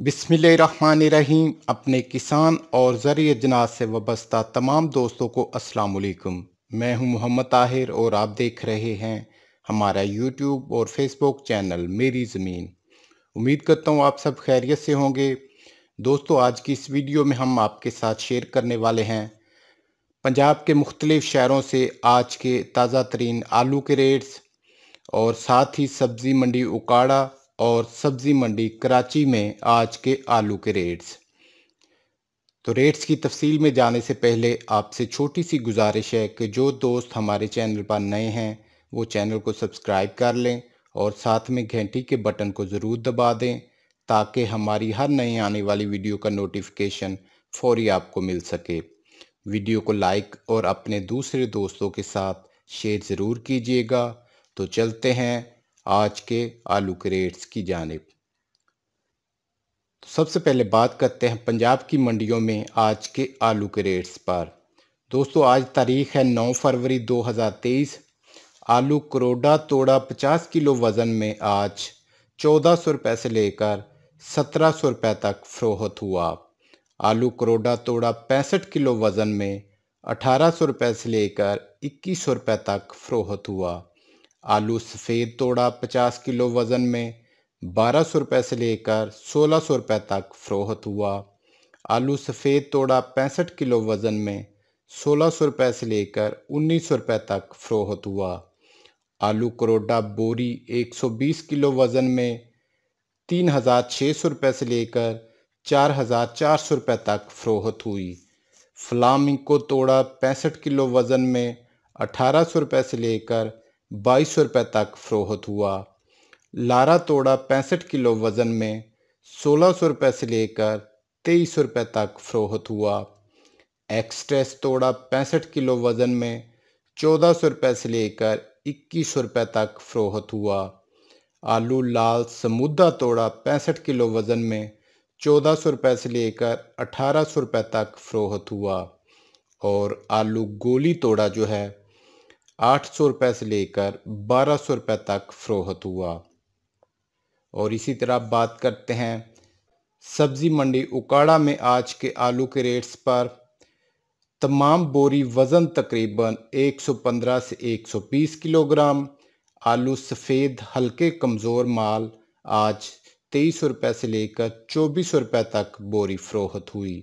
रहीम अपने किसान और ज़रिए जनात से वाबस्ता तमाम दोस्तों को वालेकुम मैं हूं मोहम्मद ताहिर और आप देख रहे हैं हमारा यूट्यूब और फेसबुक चैनल मेरी ज़मीन उम्मीद करता हूं आप सब खैरियत से होंगे दोस्तों आज की इस वीडियो में हम आपके साथ शेयर करने वाले हैं पंजाब के मुख्तलिफ़ शहरों से आज के ताज़ा तरीन आलू के रेट्स और साथ ही सब्ज़ी मंडी उकाड़ा और सब्ज़ी मंडी कराची में आज के आलू के रेट्स तो रेट्स की तफसील में जाने से पहले आपसे छोटी सी गुजारिश है कि जो दोस्त हमारे चैनल पर नए हैं वो चैनल को सब्सक्राइब कर लें और साथ में घंटी के बटन को ज़रूर दबा दें ताकि हमारी हर नई आने वाली वीडियो का नोटिफिकेशन फौरी आपको मिल सके वीडियो को लाइक और अपने दूसरे दोस्तों के साथ शेयर ज़रूर कीजिएगा तो चलते हैं आज के आलू के रेट्स की जानब तो सबसे पहले बात करते हैं पंजाब की मंडियों में आज के आलू के रेट्स पर दोस्तों आज तारीख है 9 फरवरी 2023 आलू करोड़ा तोड़ा 50 किलो वज़न में आज चौदह सौ रुपये से लेकर सत्रह सौ रुपये तक फ़रोहत हुआ आलू करोड़ा तोड़ा पैंसठ किलो वज़न में अठारह सौ रुपये से लेकर इक्कीस सौ रुपये तक फ़रोहत हुआ आलू सफ़ेद तोड़ा पचास किलो वज़न में बारह सौ रुपये से लेकर सोलह सौ रुपये तक फ़रोहत हुआ आलू सफ़ेद तोड़ा पैंसठ किलो वज़न में सोलह सौ रुपये से लेकर उन्नीस सौ रुपये तक फ़रोहत हुआ आलू करोडा बोरी एक सौ बीस किलो वज़न में तीन हज़ार छः सौ रुपये से लेकर चार हज़ार चार सौ रुपये तक फ़रोहत हुई फ्लामिंग को तोड़ा पैंसठ किलो वज़न में अठारह सौ रुपये से लेकर बाईस सौ रुपये तक फ़रोहत हुआ लारा तोड़ा पैंसठ किलो वज़न में सोलह सौ रुपये से लेकर तेईस सौ रुपये तक फ़रोहत हुआ एक्सट्रेस तोड़ा पैंसठ किलो वज़न में चौदह सौ रुपये से लेकर इक्कीस सौ रुपये तक फ़रोहत हुआ आलू लाल समुद्रा तोड़ा पैंसठ किलो वज़न में चौदह सौ रुपये से लेकर अठारह सौ रुपये तक फ़रोहत हुआ और आलू गोली तोड़ा जो है आठ सौ रुपये से लेकर बारह सौ रुपये तक फ़रोहत हुआ और इसी तरह बात करते हैं सब्ज़ी मंडी उकाड़ा में आज के आलू के रेट्स पर तमाम बोरी वज़न तकरीबन 115 से 120 किलोग्राम आलू सफ़ेद हल्के कमज़ोर माल आज तेईस रुपए से लेकर चौबीस रुपए तक बोरी फ़रोहत हुई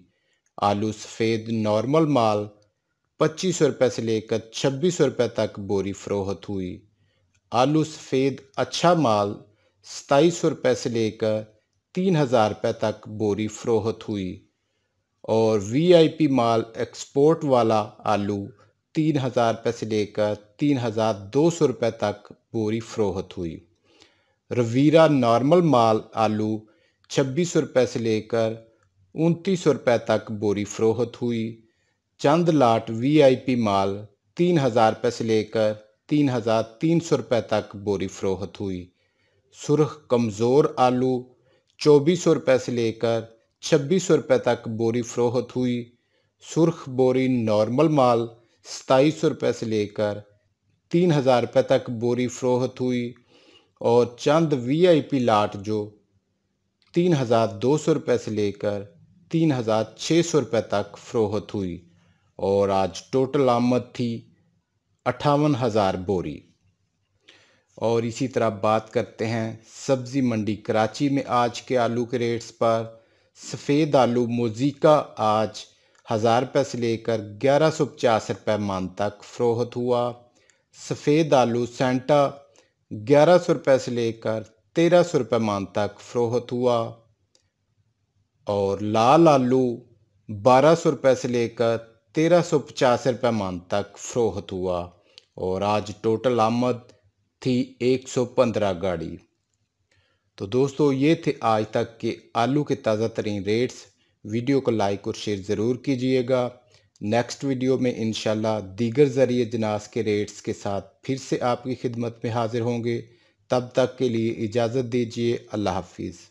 आलू सफ़ेद नॉर्मल माल पच्चीस सौ रुपये से लेकर छब्बीस सौ रुपये तक बोरी फ़रोहत हुई आलू सफ़ेद अच्छा माल सताईस सौ रुपये से लेकर तीन हज़ार रुपये तक बोरी फ़रोहत हुई और वीआईपी माल एक्सपोर्ट वाला आलू तीन हज़ार रुपये से लेकर तीन हज़ार दो सौ रुपये तक बोरी फ़रोहत हुई रवीरा नॉर्मल माल आलू छब्बीस सौ रुपये से लेकर उनतीस सौ रुपये तक बोरी फ़रोहत हुई चंद लाट वीआईपी माल तीन हज़ार रुपये से लेकर तीन हज़ार तीन सौ रुपये तक बोरी फ़रोहत हुई सुरख कमज़ोर आलू चौबीस सौ रुपये से लेकर छब्बीस सौ रुपये तक बोरी फ़रोहत हुई सुरख बोरी नॉर्मल माल सताईस सौ रुपये से लेकर तीन हज़ार रुपये तक बोरी फ़रोहत हुई और चंद वीआईपी लाट जो तीन हज़ार दो सौ रुपये से लेकर तीन हज़ार छः सौ रुपये तक फ़रोहत हुई और आज टोटल आमद थी अट्ठावन हज़ार बोरी और इसी तरह बात करते हैं सब्ज़ी मंडी कराची में आज के आलू के रेट्स पर सफ़ेद आलू मोजीका आज हज़ार रुपये से लेकर ग्यारह सौ पचास रुपये मान तक फ़रोहत हुआ सफ़ेद आलू सेंटा ग्यारह सौ रुपये से लेकर तेरह सौ रुपये मान तक फ़रोहत हुआ और लाल आलू बारह सौ रुपये से लेकर तेरह सौ पचास रुपये मान तक फ़रोहत हुआ और आज टोटल आमद थी एक सौ पंद्रह गाड़ी तो दोस्तों ये थे आज तक के आलू के ताज़ा तरीन रेट्स वीडियो को लाइक और शेयर ज़रूर कीजिएगा नेक्स्ट वीडियो में इन दीगर ज़रिए जनास के रेट्स के साथ फिर से आपकी खिदमत में हाज़िर होंगे तब तक के लिए इजाज़त दीजिए अल्लाह हाफिज़